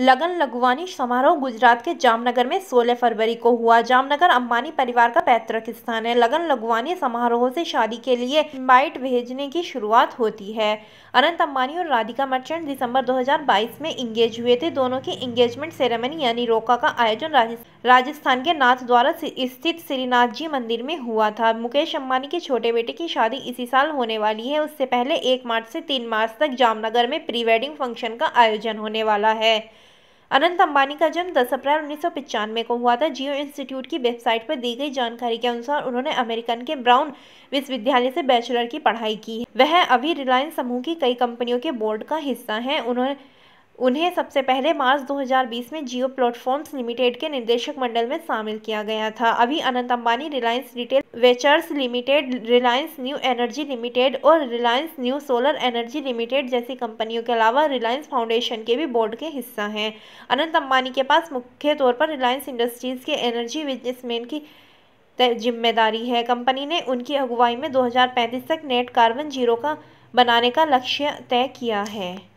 लगन लगवानी समारोह गुजरात के जामनगर में 16 फरवरी को हुआ जामनगर अंबानी परिवार का पैतृक स्थान है लगन लगवानी समारोह से शादी के लिए इनवाइट भेजने की शुरुआत होती है अनंत अंबानी और राधिका मर्चेंट दिसंबर 2022 में इंगेज हुए थे दोनों की इंगेजमेंट सेरेमनी यानी रोका का आयोजन राजस्थान राजस्थान के नाथ द्वारा स्थित श्रीनाथ जी मंदिर में हुआ था मुकेश अम्बानी के छोटे बेटे की शादी इसी साल होने वाली है उससे पहले एक मार्च से तीन मार्च तक जामनगर में प्री वेडिंग फंक्शन का आयोजन होने वाला है अनंत अंबानी का जन्म 10 अप्रैल उन्नीस को हुआ था जियो इंस्टीट्यूट की वेबसाइट पर दी गई जानकारी के अनुसार उन्होंने अमेरिकन के ब्राउन विश्वविद्यालय से बैचलर की पढ़ाई की वह अभी रिलायंस समूह की कई कंपनियों के बोर्ड का हिस्सा हैं उन्होंने उन्हें सबसे पहले मार्च 2020 में जियो प्लेटफॉर्म्स लिमिटेड के निदेशक मंडल में शामिल किया गया था अभी Anant Ambani Reliance retail ventures limited Reliance new energy limited और Reliance new solar energy limited जैसी कंपनियों के अलावा रिलायंस फाउंडेशन के भी बोर्ड के हिस्सा हैं अनंत अंबानी के पास मुख्य तौर पर रिलायंस इंडस्ट्रीज़ के एनर्जी बिजनेसमैन की जिम्मेदारी है कंपनी ने उनकी अगुवाई में दो तक नेट कार्बन जीरो का बनाने का लक्ष्य तय किया है